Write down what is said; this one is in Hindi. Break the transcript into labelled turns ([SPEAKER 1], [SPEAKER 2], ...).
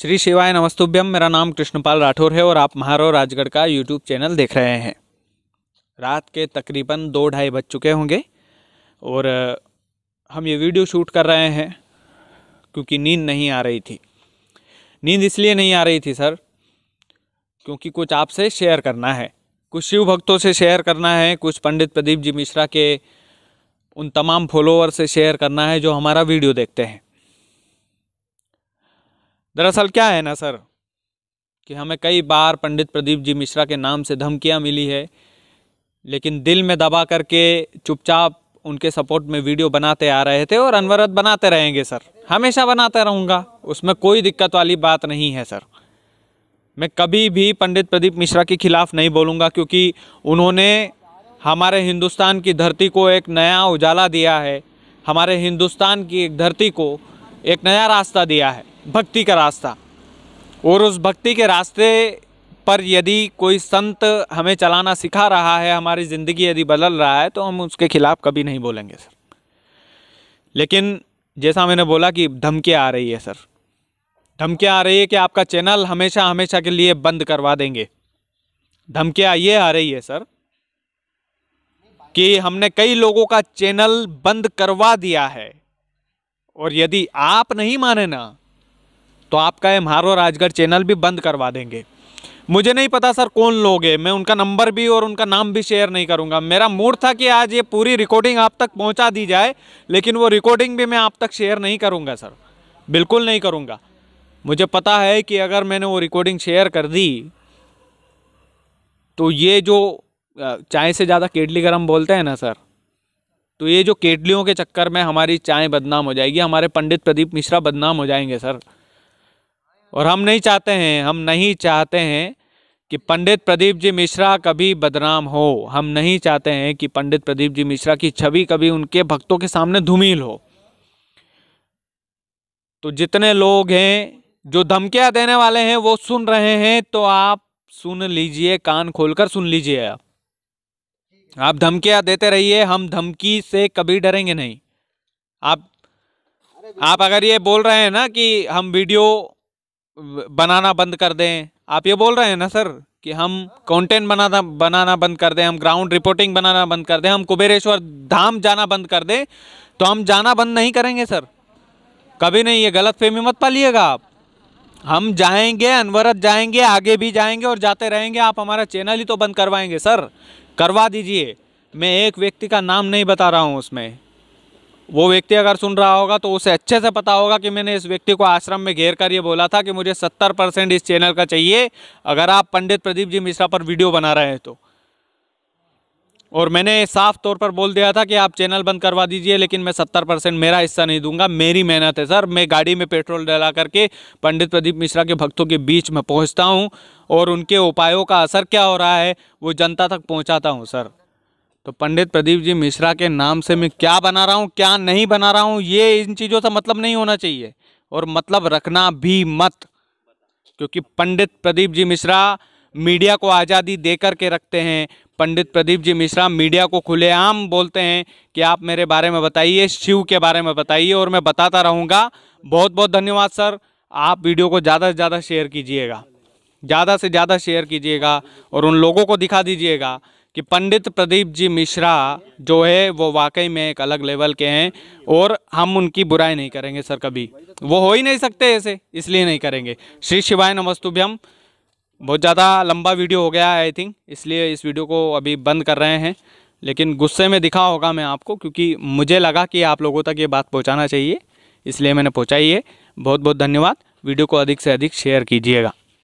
[SPEAKER 1] श्री शिवाय नमस्तुभ्यम मेरा नाम कृष्णपाल राठौर है और आप महारो राजगढ़ का यूट्यूब चैनल देख रहे हैं रात के तकरीबन दो ढाई बज चुके होंगे और हम ये वीडियो शूट कर रहे हैं क्योंकि नींद नहीं आ रही थी नींद इसलिए नहीं आ रही थी सर क्योंकि कुछ आपसे शेयर करना है कुछ शिव भक्तों से शेयर करना है कुछ पंडित प्रदीप जी मिश्रा के उन तमाम फॉलोअर से शेयर करना है जो हमारा वीडियो देखते हैं दरअसल क्या है ना सर कि हमें कई बार पंडित प्रदीप जी मिश्रा के नाम से धमकियाँ मिली है लेकिन दिल में दबा करके चुपचाप उनके सपोर्ट में वीडियो बनाते आ रहे थे और अनवरत बनाते रहेंगे सर हमेशा बनाते रहूँगा उसमें कोई दिक्कत वाली बात नहीं है सर मैं कभी भी पंडित प्रदीप मिश्रा के खिलाफ नहीं बोलूँगा क्योंकि उन्होंने हमारे हिंदुस्तान की धरती को एक नया उजाला दिया है हमारे हिंदुस्तान की एक धरती को एक नया रास्ता दिया है भक्ति का रास्ता और उस भक्ति के रास्ते पर यदि कोई संत हमें चलाना सिखा रहा है हमारी ज़िंदगी यदि बदल रहा है तो हम उसके खिलाफ़ कभी नहीं बोलेंगे सर लेकिन जैसा मैंने बोला कि धमकियाँ आ रही है सर धमकी आ रही है कि आपका चैनल हमेशा हमेशा के लिए बंद करवा देंगे धमकियाँ ये आ रही है सर कि हमने कई लोगों का चैनल बंद करवा दिया है और यदि आप नहीं माने ना तो आपका मारो राजगढ़ चैनल भी बंद करवा देंगे मुझे नहीं पता सर कौन लोग हैं मैं उनका नंबर भी और उनका नाम भी शेयर नहीं करूंगा मेरा मूड था कि आज ये पूरी रिकॉर्डिंग आप तक पहुंचा दी जाए लेकिन वो रिकॉर्डिंग भी मैं आप तक शेयर नहीं करूंगा सर बिल्कुल नहीं करूंगा मुझे पता है कि अगर मैंने वो रिकॉर्डिंग शेयर कर दी तो ये जो चाय से ज़्यादा केटली गर्म बोलते हैं ना सर तो ये जो केटलियों के चक्कर में हमारी चाय बदनाम हो जाएगी हमारे पंडित प्रदीप मिश्रा बदनाम हो जाएंगे सर और हम नहीं चाहते हैं हम नहीं चाहते हैं कि पंडित प्रदीप जी मिश्रा कभी बदनाम हो हम नहीं चाहते हैं कि पंडित प्रदीप जी मिश्रा की छवि कभी उनके भक्तों के सामने धूमिल हो तो जितने लोग हैं जो धमकियां देने वाले हैं वो सुन रहे हैं तो आप सुन लीजिए कान खोलकर सुन लीजिए आप आप धमकियां देते रहिए हम धमकी से कभी डरेंगे नहीं आप आप अगर ये बोल रहे हैं ना कि हम वीडियो बनाना बंद कर दें आप ये बोल रहे हैं ना सर कि हम कंटेंट बनाना बनाना बंद कर दें हम ग्राउंड रिपोर्टिंग बनाना बंद कर दें हम कुबेरेश्वर धाम जाना बंद कर दें तो हम जाना बंद नहीं करेंगे सर कभी नहीं ये गलत फहमी मत पालिएगा आप हम जाएंगे अनवरत जाएंगे आगे भी जाएंगे और जाते रहेंगे आप हमारा चैनल ही तो बंद करवाएंगे सर करवा दीजिए मैं एक व्यक्ति का नाम नहीं बता रहा हूँ उसमें वो व्यक्ति अगर सुन रहा होगा तो उसे अच्छे से पता होगा कि मैंने इस व्यक्ति को आश्रम में घेर कर ये बोला था कि मुझे सत्तर परसेंट इस चैनल का चाहिए अगर आप पंडित प्रदीप जी मिश्रा पर वीडियो बना रहे हैं तो और मैंने साफ तौर पर बोल दिया था कि आप चैनल बंद करवा दीजिए लेकिन मैं सत्तर परसेंट मेरा हिस्सा नहीं दूंगा मेरी मेहनत है सर मैं गाड़ी में पेट्रोल डला करके पंडित प्रदीप मिश्रा के भक्तों के बीच में पहुँचता हूँ और उनके उपायों का असर क्या हो रहा है वो जनता तक पहुँचाता हूँ सर तो पंडित प्रदीप जी मिश्रा के नाम से मैं क्या बना रहा हूँ क्या नहीं बना रहा हूँ ये इन चीज़ों से मतलब नहीं होना चाहिए और मतलब रखना भी मत क्योंकि पंडित प्रदीप जी मिश्रा मीडिया को आज़ादी दे कर के रखते हैं पंडित प्रदीप जी मिश्रा मीडिया को खुलेआम बोलते हैं कि आप मेरे बारे में बताइए शिव के बारे में बताइए और मैं बताता रहूँगा बहुत बहुत धन्यवाद सर आप वीडियो को ज़्यादा से ज़्यादा शेयर कीजिएगा ज़्यादा से ज़्यादा शेयर कीजिएगा और उन लोगों को दिखा दीजिएगा कि पंडित प्रदीप जी मिश्रा जो है वो वाकई में एक अलग लेवल के हैं और हम उनकी बुराई नहीं करेंगे सर कभी वो हो ही नहीं सकते ऐसे इसलिए नहीं करेंगे श्री शिवाय नमस्तुभ्यम बहुत ज़्यादा लंबा वीडियो हो गया है आई थिंक इसलिए इस वीडियो को अभी बंद कर रहे हैं लेकिन गुस्से में दिखा होगा मैं आपको क्योंकि मुझे लगा कि आप लोगों तक ये बात पहुँचाना चाहिए इसलिए मैंने पहुँचाई है बहुत बहुत धन्यवाद वीडियो को अधिक से अधिक शेयर कीजिएगा